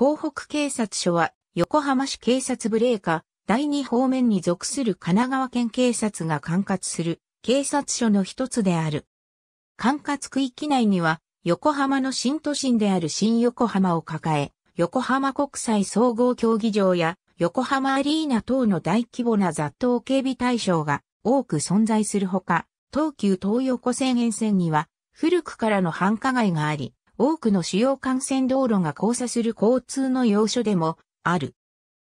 港北警察署は、横浜市警察部カー第二方面に属する神奈川県警察が管轄する警察署の一つである。管轄区域内には、横浜の新都心である新横浜を抱え、横浜国際総合競技場や横浜アリーナ等の大規模な雑踏警備対象が多く存在するほか、東急東横線沿線には古くからの繁華街があり、多くの主要幹線道路が交差する交通の要所でもある。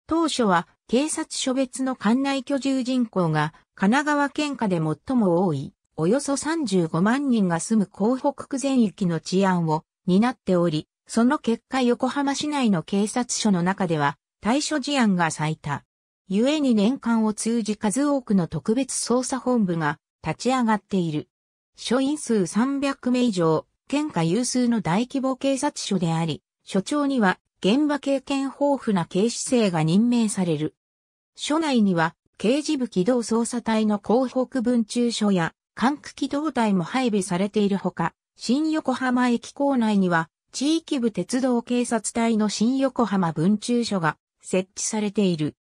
当初は警察署別の管内居住人口が神奈川県下で最も多い、およそ35万人が住む港北区全域の治安を担っており、その結果横浜市内の警察署の中では対処事案が最多。故に年間を通じ数多くの特別捜査本部が立ち上がっている。署員数300名以上、県下有数の大規模警察署であり、署長には現場経験豊富な警視正が任命される。署内には刑事部機動捜査隊の広北分駐所や管区機動隊も配備されているほか、新横浜駅構内には地域部鉄道警察隊の新横浜分駐所が設置されている。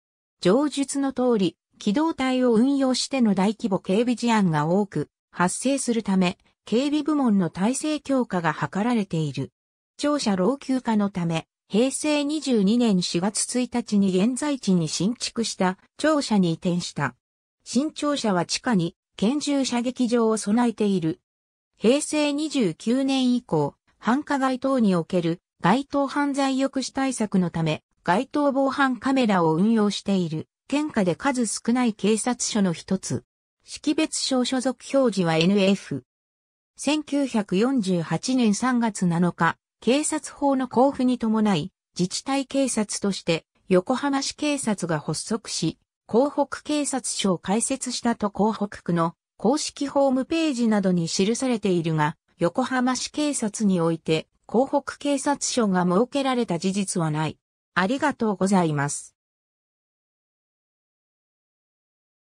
上述の通り、機動隊を運用しての大規模警備事案が多く発生するため、警備部門の体制強化が図られている。庁舎老朽化のため、平成22年4月1日に現在地に新築した庁舎に移転した。新庁舎は地下に拳銃射撃場を備えている。平成29年以降、繁華街等における街頭犯罪抑止対策のため、街頭防犯カメラを運用している、県下で数少ない警察署の一つ。識別証所属表示は NF。1948年3月7日、警察法の交付に伴い、自治体警察として横浜市警察が発足し、港北警察署を開設したと港北区の公式ホームページなどに記されているが、横浜市警察において、港北警察署が設けられた事実はない。ありがとうございます。